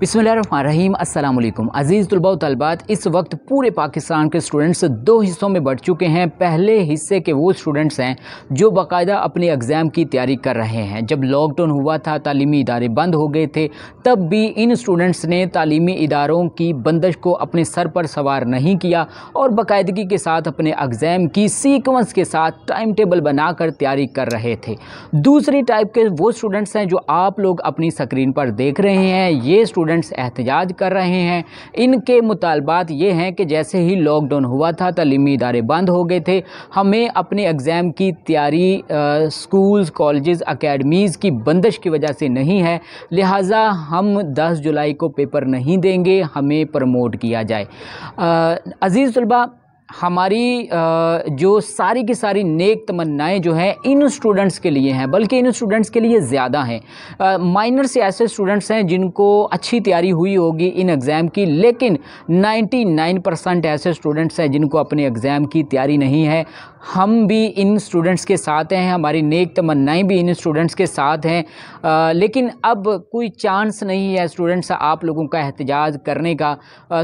बिसमीम अल्लाम अज़ीज़ तलबा तलबात इस वक्त पूरे पाकिस्तान के स्टूडेंट्स दो हिस्सों में बढ़ चुके हैं पहले हिस्से के वो स्टूडेंट्स हैं जो बाकायदा अपने एग्ज़ाम की तैयारी कर रहे हैं जब लॉकडाउन हुआ था तालीमी इदारे बंद हो गए थे तब भी इन स्टूडेंट्स ने तालीमी इदारों की बंदश को अपने सर पर सवार नहीं किया और बाकायदगी के साथ अपने एग्ज़ाम की सीकवेंस के साथ टाइम टेबल बनाकर तैयारी कर रहे थे दूसरी टाइप के वो स्टूडेंट्स हैं जो आप लोग अपनी स्क्रीन पर देख रहे हैं ये स्टूडेंट स्टूडेंट्स एहतजाज कर रहे हैं इनके मुतालबात ये हैं कि जैसे ही लॉकडाउन हुआ था तलीमी इदारे बंद हो गए थे हमें अपने एग्ज़ाम की तैयारी स्कूल्स कॉलेज अकेडमीज़ की बंदिश की वजह से नहीं है लिहाजा हम 10 जुलाई को पेपर नहीं देंगे हमें प्रमोट किया जाए अज़ीज़ तलबा हमारी जो सारी की सारी नेक तमन्नाएं जो हैं इन स्टूडेंट्स के लिए हैं बल्कि इन स्टूडेंट्स के लिए ज़्यादा हैं माइनर से ऐसे स्टूडेंट्स हैं जिनको अच्छी तैयारी हुई होगी इन एग्ज़ाम की लेकिन 99 परसेंट ऐसे स्टूडेंट्स हैं जिनको अपने एग्ज़ाम की तैयारी नहीं है हम भी इन स्टूडेंट्स के साथ हैं हमारी नेक तमन्नाएं भी इन स्टूडेंट्स के साथ हैं लेकिन अब कोई चांस नहीं है स्टूडेंट्स आप लोगों का एहतजाज करने का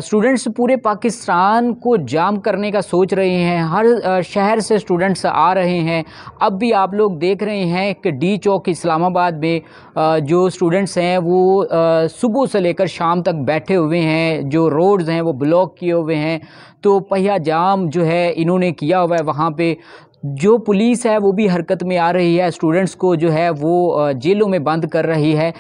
स्टूडेंट्स पूरे पाकिस्तान को जाम करने का का सोच रहे हैं हर शहर से स्टूडेंट्स आ रहे हैं अब भी आप लोग देख रहे हैं कि डी चौक इस्लामाबाद में जो स्टूडेंट्स हैं वो सुबह से लेकर शाम तक बैठे हुए हैं जो रोड्स हैं वो ब्लॉक किए हुए हैं तो पहिया जाम जो है इन्होंने किया हुआ है वहाँ पे जो पुलिस है वो भी हरकत में आ रही है स्टूडेंट्स को जो है वो जेलों में बंद कर रही है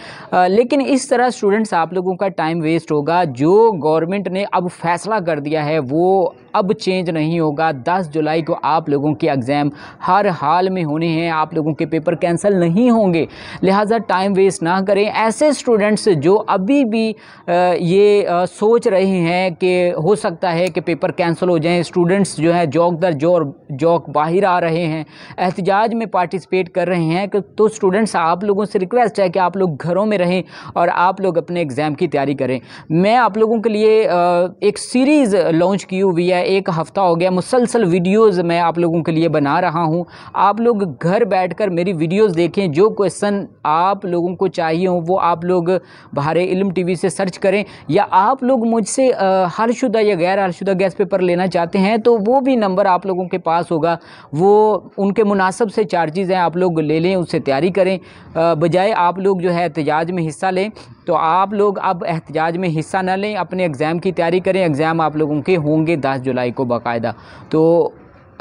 लेकिन इस तरह स्टूडेंट्स आप लोगों का टाइम वेस्ट होगा जो गवर्नमेंट ने अब फैसला कर दिया है वो अब चेंज नहीं होगा 10 जुलाई को आप लोगों के एग्ज़ाम हर हाल में होने हैं आप लोगों के पेपर कैंसिल नहीं होंगे लिहाजा टाइम वेस्ट ना करें ऐसे स्टूडेंट्स जो अभी भी ये सोच रहे हैं कि हो सकता है कि पेपर कैंसिल हो जाएँ स्टूडेंट्स जो है जौक दर जो जौक बाहर आ रहे हैं एहतजाज में पार्टिसिपेट कर रहे हैं तो स्टूडेंट्स आप लोगों से रिक्वेस्ट है कि आप लोग घरों में रहें और आप लोग अपने एग्ज़ाम की तैयारी करें मैं आप लोगों के लिए एक सीरीज़ लॉन्च की हुई है एक हफ़्ता हो गया मुसलसल वीडियोज़ मैं आप लोगों के लिए बना रहा हूँ आप लोग घर बैठ कर मेरी वीडियोज़ देखें जो क्वेश्चन आप लोगों को चाहिए हों वो आप लोग बाहर इलम टी से सर्च करें या आप लोग मुझसे हरशुदा या गैर हरशुदा गैस पेपर लेना चाहते हैं तो वो भी नंबर आप लोगों के पास होगा वो उनके मुनासब से चार्जेज़ हैं आप लोग ले लें उससे तैयारी करें बजाय आप लोग जो है एहतजाज में हिस्सा लें तो आप लोग अब एहतजाज में हिस्सा ना लें अपने एग्ज़ाम की तैयारी करें एग्ज़ाम आप लोगों के होंगे दस जुलाई को बाकायदा तो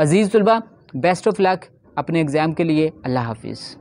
अज़ीज़ तलबा बेस्ट ऑफ लक अपने एग्ज़ाम के लिए अल्लाह हाफिज़